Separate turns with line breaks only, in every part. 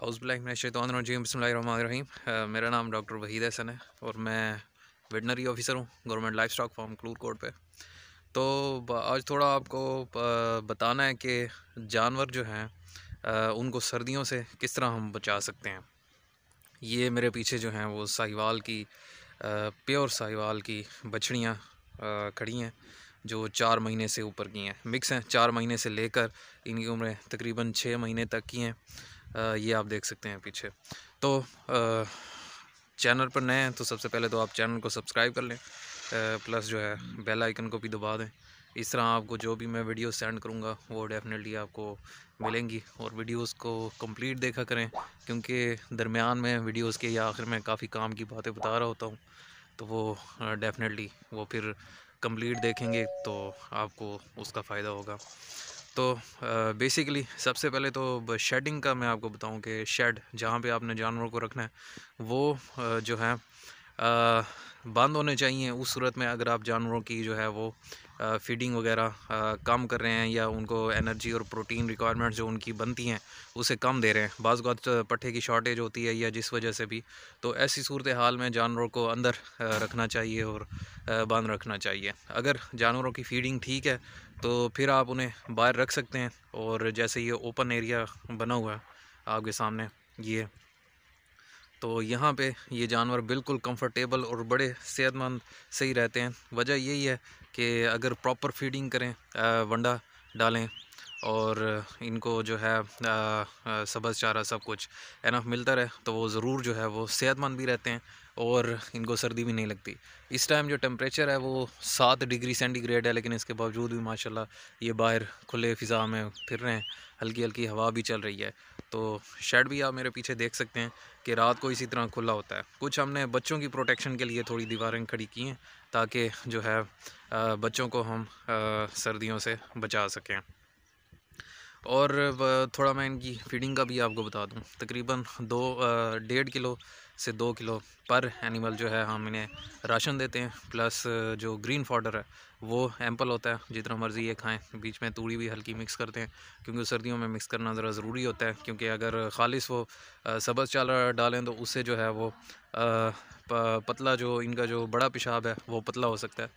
black हाउसबिल्लाशतवानजीम बसमीम मेरा नाम डॉक्टर वहीद हसन है और मैं वेटनरी ऑफिसर हूँ गवर्नमेंट लाइफ स्टॉक फार्म क्लूर कोर्ट पर तो आज थोड़ा आपको बताना है कि जानवर जो हैं uh, उनको सर्दियों से किस तरह हम बचा सकते हैं ये मेरे पीछे जो हैं वो साहिवाल की uh, प्योर साहिवाल की बछड़ियाँ uh, खड़ी हैं जो चार महीने से ऊपर की हैं मिक्स हैं चार महीने से लेकर इनकी उम्रें तकरीबन छः महीने तक की हैं ये आप देख सकते हैं पीछे तो चैनल पर नए हैं तो सबसे पहले तो आप चैनल को सब्सक्राइब कर लें प्लस जो है बेल आइकन को भी दबा दें इस तरह आपको जो भी मैं वीडियो सेंड करूँगा वो डेफ़िनेटली आपको मिलेंगी और वीडियोस को कंप्लीट देखा करें क्योंकि दरमियान में वीडियोस के या आखिर में काफ़ी काम की बातें बता रहा होता हूँ तो वो डेफ़िनेटली वो फिर कंप्लीट देखेंगे तो आपको उसका फ़ायदा होगा तो बेसिकली सबसे पहले तो शेडिंग का मैं आपको बताऊं कि शेड जहाँ पे आपने जानवर को रखना है वो जो है बंद होने चाहिए उस सूरत में अगर आप जानवरों की जो है वो फीडिंग वगैरह कम कर रहे हैं या उनको एनर्जी और प्रोटीन रिक्वायरमेंट जो उनकी बनती हैं उसे कम दे रहे हैं बाज़ पट्ठे की शॉर्टेज होती है या जिस वजह से भी तो ऐसी सूरत हाल में जानवरों को अंदर रखना चाहिए और बंद रखना चाहिए अगर जानवरों की फीडिंग ठीक है तो फिर आप उन्हें बाहर रख सकते हैं और जैसे ये ओपन एरिया बना हुआ है आपके सामने ये तो यहाँ पे ये जानवर बिल्कुल कंफर्टेबल और बड़े सेहतमंद सही रहते हैं वजह यही है कि अगर प्रॉपर फीडिंग करें वंडा डालें और इनको जो है सबज चारा सब कुछ एनफ मिलता रहे तो वो ज़रूर जो है वो सेहतमंद भी रहते हैं और इनको सर्दी भी नहीं लगती इस टाइम जो टेम्परेचर है वो सात डिग्री सेंटीग्रेड है लेकिन इसके बावजूद भी माशाल्लाह ये बाहर खुले फ़िज़ा में फिर रहे हैं हल्की हल्की हवा भी चल रही है तो शेड भी आप मेरे पीछे देख सकते हैं कि रात को इसी तरह खुला होता है कुछ हमने बच्चों की प्रोटेक्शन के लिए थोड़ी दीवारें खड़ी की हैं ताकि जो है बच्चों को हम सर्दियों से बचा सकें और थोड़ा मैं इनकी फीडिंग का भी आपको बता दूं तकरीबन दो डेढ़ किलो से दो किलो पर एनिमल जो है हम इन्हें राशन देते हैं प्लस जो ग्रीन फाउडर है वो एम्पल होता है जितना मर्ज़ी ये खाएं बीच में तूड़ी भी हल्की मिक्स करते हैं क्योंकि सर्दियों में मिक्स करना ज़रा ज़रूरी होता है क्योंकि अगर खालिश वो सब्ज़ चाला डालें तो उससे जो है वो पतला जो इनका जो बड़ा पेशाब है वो पतला हो सकता है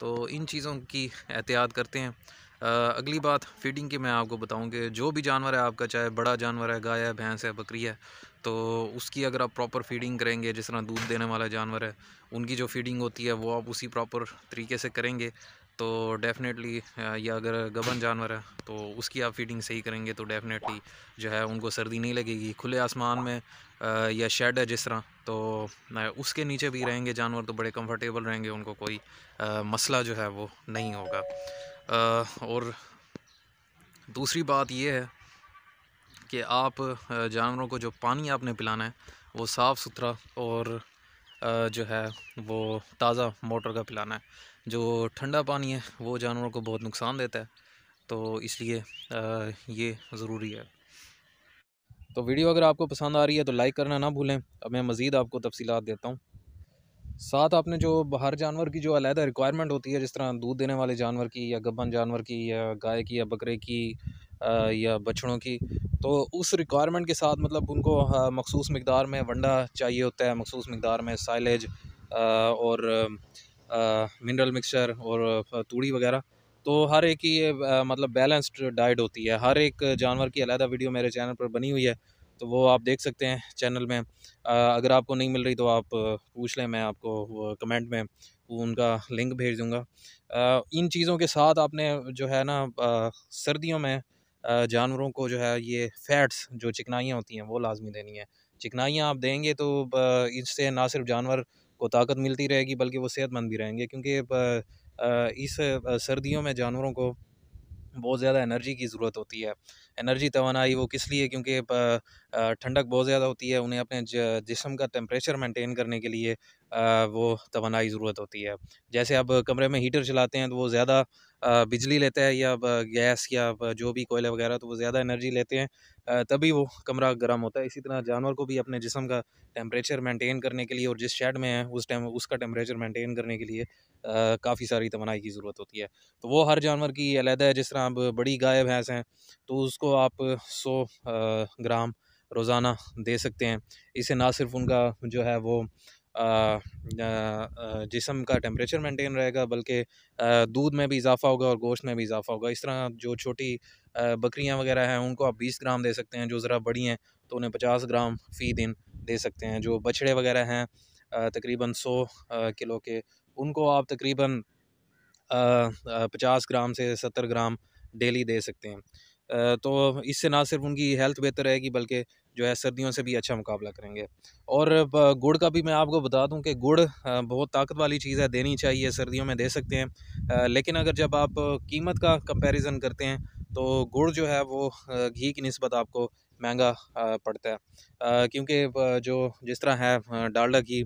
तो इन चीज़ों की एहतियात करते हैं अगली बात फीडिंग की मैं आपको बताऊं कि जो भी जानवर है आपका चाहे बड़ा जानवर है गाय है भैंस है बकरी है तो उसकी अगर आप प्रॉपर फीडिंग करेंगे जिस तरह दूध देने वाला जानवर है उनकी जो फीडिंग होती है वो आप उसी प्रॉपर तरीके से करेंगे तो डेफ़िनेटली या अगर गबन जानवर है तो उसकी आप फीडिंग सही करेंगे तो डेफ़िनेटली जो है उनको सर्दी नहीं लगेगी खुले आसमान में या शेड है जिस तरह तो उसके नीचे भी रहेंगे जानवर तो बड़े कंफर्टेबल रहेंगे उनको कोई मसला जो है वो नहीं होगा और दूसरी बात यह है कि आप जानवरों को जो पानी आपने पिलाना है वो साफ़ सुथरा और जो है वो ताज़ा मोटर का पिलाना है जो ठंडा पानी है वो जानवरों को बहुत नुकसान देता है तो इसलिए ये ज़रूरी है तो वीडियो अगर आपको पसंद आ रही है तो लाइक करना ना भूलें अब मैं मज़ीद आपको तफसीत देता हूँ साथ आपने जो हर जानवर की जो अलग रिक्वायरमेंट होती है जिस तरह दूध देने वाले जानवर की या गबन जानवर की या गाय की या बकरे की या बछड़ों की तो उस रिक्वायरमेंट के साथ मतलब उनको मखसूस मकदार में वंडा चाहिए होता है मखसूस मकदार में साइलेज और मिनरल मिक्सचर और तूड़ी वगैरह तो हर एक ही मतलब बैलेंस्ड डाइट होती है हर एक जानवर की अलग वीडियो मेरे चैनल पर बनी हुई है तो वो आप देख सकते हैं चैनल में अगर आपको नहीं मिल रही तो आप पूछ लें मैं आपको कमेंट में उनका लिंक भेज दूँगा इन चीज़ों के साथ आपने जो है ना सर्दियों में जानवरों को जो है ये फैट्स जो चिकनाइयाँ होती हैं वो लाजमी देनी है चिकनाइयाँ आप देंगे तो इससे ना सिर्फ जानवर को ताकत मिलती रहेगी बल्कि वो सेहतमंद भी रहेंगे क्योंकि इस सर्दियों में जानवरों को बहुत ज़्यादा एनर्जी की ज़रूरत होती है एनर्जी तोानाई वो किस लिए क्योंकि ठंडक बहुत ज़्यादा होती है उन्हें अपने जिसम का टेम्परेचर मेंटेन करने के लिए वो तोनाई ज़रूरत होती है जैसे अब कमरे में हीटर चलाते हैं तो वो ज़्यादा बिजली लेता है या गैस या जो भी कोयला वगैरह तो वो ज़्यादा एनर्जी लेते हैं तभी वो कमरा गर्म होता है इसी तरह जानवर को भी अपने जिसम का टेम्परेचर मेंटेन करने के लिए और जिस शेड में है उस टाइम उसका टेम्परेचर मेंटेन करने के लिए काफ़ी सारी तोनाई की ज़रूरत होती है तो वो हर जानवर की अलहदा है जिस तरह आप बड़ी गाय भैंस हैं तो उसको आप सौ ग्राम रोज़ाना दे सकते हैं इससे ना सिर्फ उनका जो है वो जिसम का टेम्परेचर मेंटेन रहेगा बल्कि दूध में भी इजाफ़ा होगा और गोश्त में भी इजाफ़ा होगा इस तरह जो छोटी बकरियां वगैरह हैं उनको आप 20 ग्राम दे सकते हैं जो ज़रा बड़ी हैं तो उन्हें 50 ग्राम फ़ी दिन दे सकते हैं जो बछड़े वगैरह हैं तकरीबन 100 किलो के उनको आप तकरीबन पचास ग्राम से सत्तर ग्राम डेली दे सकते हैं तो इससे ना सिर्फ उनकी हेल्थ बेहतर रहेगी बल्कि जो है सर्दियों से भी अच्छा मुकाबला करेंगे और गुड़ का भी मैं आपको बता दूं कि गुड़ बहुत ताकत वाली चीज़ है देनी चाहिए सर्दियों में दे सकते हैं लेकिन अगर जब आप कीमत का कंपैरिजन करते हैं तो गुड़ जो है वो घी की नस्बत आपको महंगा पड़ता है क्योंकि जो जिस तरह है डालडा घी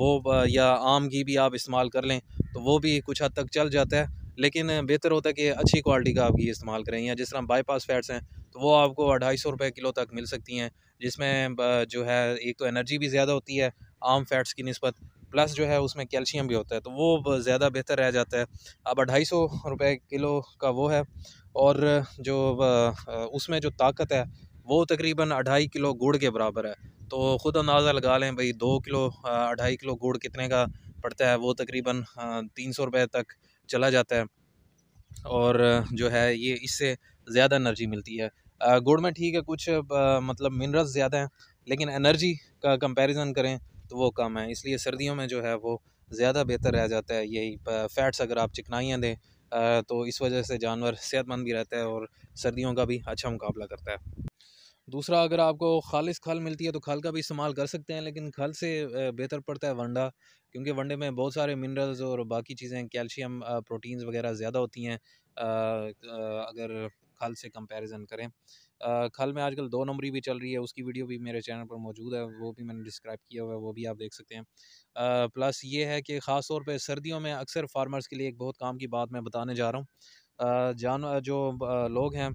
वो या आम घी भी आप इस्तेमाल कर लें तो वो भी कुछ हद तक चल जाता है लेकिन बेहतर होता है कि अच्छी क्वालिटी का आप घी इस्तेमाल करें या जिस तरह बाईपास फैट्स हैं तो वो आपको ढाई सौ रुपये किलो तक मिल सकती हैं जिसमें जो है एक तो एनर्जी भी ज़्यादा होती है आम फैट्स की नस्बत प्लस जो है उसमें कैल्शियम भी होता है तो वो ज़्यादा बेहतर रह जाता है अब ढाई सौ रुपये किलो का वो है और जो उसमें जो ताकत है वो तकरीबन अढ़ाई किलो गुड़ के बराबर है तो ख़ुद अंदाज़ा लगा लें भाई दो किलो अढ़ाई किलो गुड़ कितने का पड़ता है वो तकरीबन तीन सौ रुपये तक चला जाता है और जो है ये इससे ज़्यादा एनर्जी मिलती है गुड़ में ठीक है कुछ मतलब मिनरल्स ज़्यादा हैं लेकिन एनर्जी का कंपैरिजन करें तो वो कम है इसलिए सर्दियों में जो है वो ज़्यादा बेहतर रह जाता है यही फैट्स अगर आप चिकनाइयाँ दें तो इस वजह से जानवर सेहतमंद भी रहता है और सर्दियों का भी अच्छा मुकाबला करता है दूसरा अगर आपको खालिस खल मिलती है तो खल का भी इस्तेमाल कर सकते हैं लेकिन खल से बेहतर पड़ता है वंडा क्योंकि वंडे में बहुत सारे मिनरल्स और बाकी चीज़ें कैल्शियम प्रोटीन्स वगैरह ज़्यादा होती हैं अगर खल से कंपैरिजन करें खल में आजकल दो नंबरी भी चल रही है उसकी वीडियो भी मेरे चैनल पर मौजूद है वो भी मैंने डिस्क्राइब किया हुआ है वो भी आप देख सकते हैं प्लस ये है कि ख़ास तौर पर सर्दियों में अक्सर फार्मर्स के लिए एक बहुत काम की बात मैं बताने जा रहा हूँ जान जो लोग हैं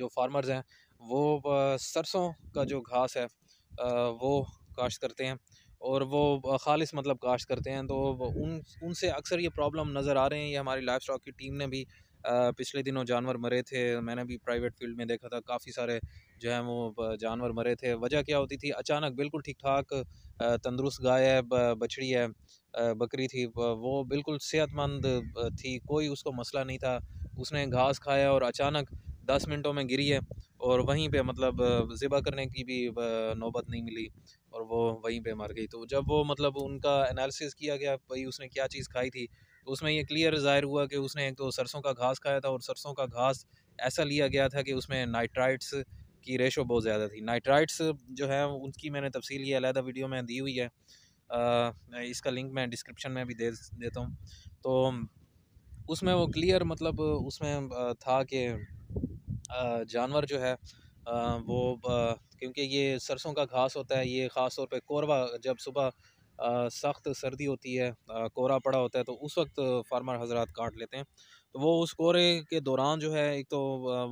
जो फार्मर्स हैं वो सरसों का जो घास है वो काश्त करते हैं और वो ख़ालिस मतलब काश्त करते हैं तो उन उनसे अक्सर ये प्रॉब्लम नज़र आ रहे हैं ये हमारी लाइफ स्टॉक की टीम ने भी पिछले दिनों जानवर मरे थे मैंने भी प्राइवेट फील्ड में देखा था काफ़ी सारे जो है वो जानवर मरे थे वजह क्या होती थी अचानक बिल्कुल ठीक ठाक तंदरुस्त गाय है बछड़ी है बकरी थी वो बिल्कुल सेहतमंद थी कोई उसको मसला नहीं था उसने घास खाया और अचानक दस मिनटों में गिरी है और वहीं पे मतलब ज़िबा करने की भी नौबत नहीं मिली और वो वहीं पे मर गई तो जब वो मतलब उनका एनालिसिस किया गया भाई उसने क्या चीज़ खाई थी तो उसमें ये क्लियर ज़ाहिर हुआ कि उसने एक तो सरसों का घास खाया था और सरसों का घास ऐसा लिया गया था कि उसमें नाइट्राइट्स की रेशो बहुत ज़्यादा थी नाइट्राइट्स जो है उनकी मैंने तफसील ये अलहदा वीडियो में दी हुई है आ, इसका लिंक मैं डिस्क्रिप्शन में भी दे देता हूँ तो उसमें वो क्लियर मतलब उसमें था कि जानवर जो है वो क्योंकि ये सरसों का घास होता है ये ख़ास तौर पे कोरवा जब सुबह सख्त सर्दी होती है कोरा पड़ा होता है तो उस वक्त फार्मर हजरात काट लेते हैं तो वो उस कोरे के दौरान जो है एक तो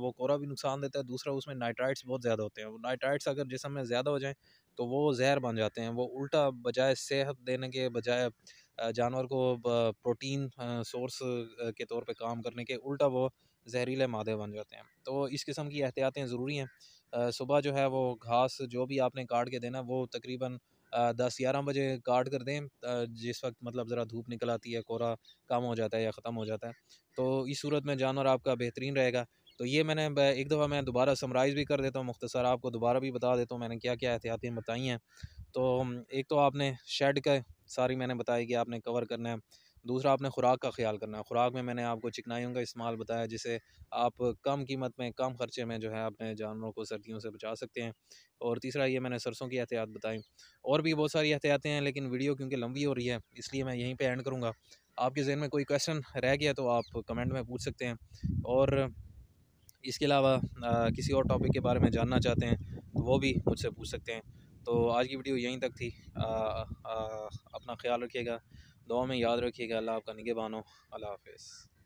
वो कोरा भी नुकसान देता है दूसरा उसमें नाइट्राइट्स बहुत ज़्यादा होते हैं नाइट्राइट्स अगर जिसम में ज़्यादा हो जाएँ तो वो जहर बन जाते हैं वो उल्टा बजाय सेहत देने के बजाय जानवर को प्रोटीन सोर्स के तौर पे काम करने के उल्टा वो जहरीले मादे बन जाते हैं तो इस किस्म की एहतियातें ज़रूरी हैं सुबह जो है वो घास जो भी आपने काट के देना वो तकरीबन दस ग्यारह बजे काट कर दें जिस वक्त मतलब ज़रा धूप निकल आती है कोरा कम हो जाता है या ख़त्म हो जाता है तो इस सूरत में जानवर आपका बेहतरीन रहेगा तो ये मैंने एक दफ़ा मैं दोबारा समराइज़ भी कर देता हूँ मुख्तसर आपको दोबारा भी बता देता हूँ मैंने क्या क्या एहतियातें बताई हैं तो एक तो आपने शेड का सारी मैंने बताई कि आपने कवर करना है दूसरा आपने खुराक का ख्याल करना है खुराक में मैंने आपको चिकनाइयों का इस्तेमाल बताया जिसे आप कम कीमत में कम खर्चे में जो है अपने जानवरों को सर्दियों से बचा सकते हैं और तीसरा ये मैंने सरसों की एहतियात बताई और भी बहुत सारी एहतियातें हैं लेकिन वीडियो क्योंकि लंबी हो रही है इसलिए मैं यहीं पर एंड करूँगा आपके जहन में कोई क्वेश्चन रह गया तो आप कमेंट में पूछ सकते हैं और इसके अलावा किसी और टॉपिक के बारे में जानना चाहते हैं तो वो भी मुझसे पूछ सकते हैं तो आज की वीडियो यहीं तक थी आ, आ, अपना ख्याल रखिएगा दुआ में याद रखिएगा अल्लाह आपका बानो अल्लाह हाफिज़